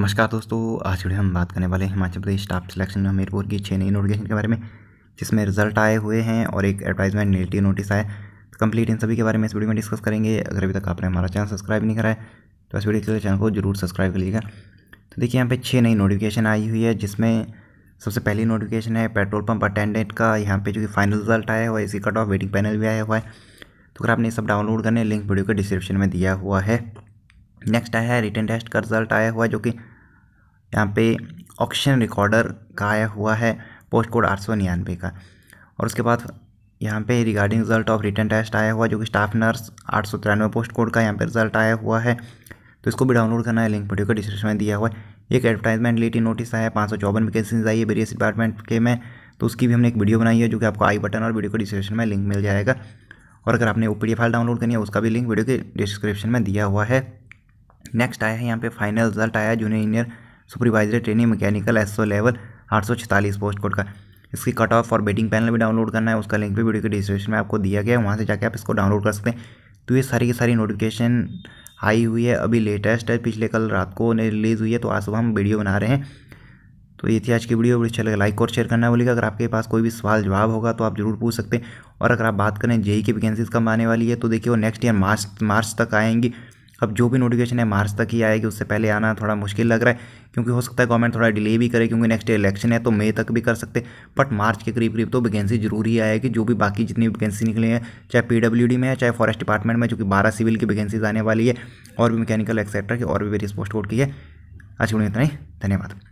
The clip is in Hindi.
नमस्कार दोस्तों आज वीडियो हम बात करने वाले हैं हिमाचल प्रदेश स्टाफ सिलेक्शन हमीरपुर की छः नई नोटिफिकेशन के बारे में जिसमें रिजल्ट आए हुए हैं और एक एडवाइजमेंट नेगेटिव नोटिस आए तो कंप्लीट इन सभी के बारे में इस वीडियो में डिस्कस करेंगे अगर अभी तक आपने हमारा चैनल सब्सक्राइब नहीं कराया तो इस वीडियो के लिए चैनल को जरूर सब्सक्राइब करिएगा तो देखिए यहाँ पर छः नई नोटिफिकेशन आई हुई है जिसमें सबसे पहली नोटिफिकेशन है पेट्रोल पंप अटेंडेंट का यहाँ पर जो कि फाइनल रिजल्ट आया है इसी कट ऑफ वेटिंग पैनल भी आया हुआ है तो अगर आपने सब डाउनलोड करने लिंक वीडियो के डिस्क्रिप्शन में दिया हुआ है नेक्स्ट आया है रिटर्न टेस्ट का रिजल्ट आया हुआ जो कि यहाँ पे ऑक्शन रिकॉर्डर का आया हुआ है पोस्ट कोड आठ सौ निन्यानवे का और उसके बाद यहाँ पे regarding result of written test आया हुआ जो कि स्टाफ नर्स आठ सौ तिरानवे पोस्ट कोड का यहाँ पे रिजल्ट आया हुआ है तो इसको भी डाउनलोड करना है लिंक वीडियो को डिस्क्रिप्शन में दिया हुआ है एक एडवर्टाइजमेंट लेटी नोटिस आया है पाँच सौ चौवन वैकेंसीज आई है वेरियस डिपार्टमेंट के में तो उसकी भी हमने एक वीडियो बनाई है जो कि आपको आई बटन और वीडियो के डिस्क्रिप्शन में लिंक मिल जाएगा और अगर आपने ओ फाइल डाउनलोड करनी है उसका भी लिंक वीडियो के डिस्क्रिप्शन में दिया हुआ है नेक्स्ट आया है यहाँ पे फाइनल रिजल्ट आया junior engineer supervisor training mechanical सो लेवल आठ सौ छतालीस पोस्ट कोड का इसकी कट ऑफ और बेटिंग पैनल भी डाउनलोड करना है उसका लिंक भी वीडियो के डिस्क्रिप्शन में आपको दिया गया है वहाँ से जाके आप इसको डाउनलोड कर सकते हैं तो ये सारी की सारी नोटिफिकेशन आई हुई है अभी लेटेस्ट है पिछले कल रात को रिलीज़ हुई है तो आज सुबह हम वीडियो बना रहे हैं तो ये थी आज की वीडियो वीडियो चलेगा लाइक और शेयर करना बोलेगा अगर आपके पास कोई भी सवाल जवाब होगा तो आप जरूर पूछ सकते हैं और अगर आप बात करें जेई की वैकेंसीज कम आने वाली है तो देखिए वो नेक्स्ट ईयर मार्च मार्च तक आएंगी अब जो भी नोटिफिकेशन है मार्च तक ही आएगी उससे पहले आना थोड़ा मुश्किल लग रहा है क्योंकि हो सकता है गवर्नमेंट थोड़ा डिले भी करे क्योंकि नेक्स्ट इलेक्शन है तो मई तक भी कर सकते बट मार्च के करीब करीब तो वैकेंसी जरूरी आएगी जो भी बाकी जितनी वैकेंसी निकली है चाहे पीडब्ल्यूडी में है चाहे फॉरेस्ट डिपार्टमेंट में जो कि बारह सिविल की वैकेंसीज आने वाली है और भी मैकेनिकल एक्सेट्रा की और भी वेरियस पोस्ट कोड की है आज उन्हें इतना ही धन्यवाद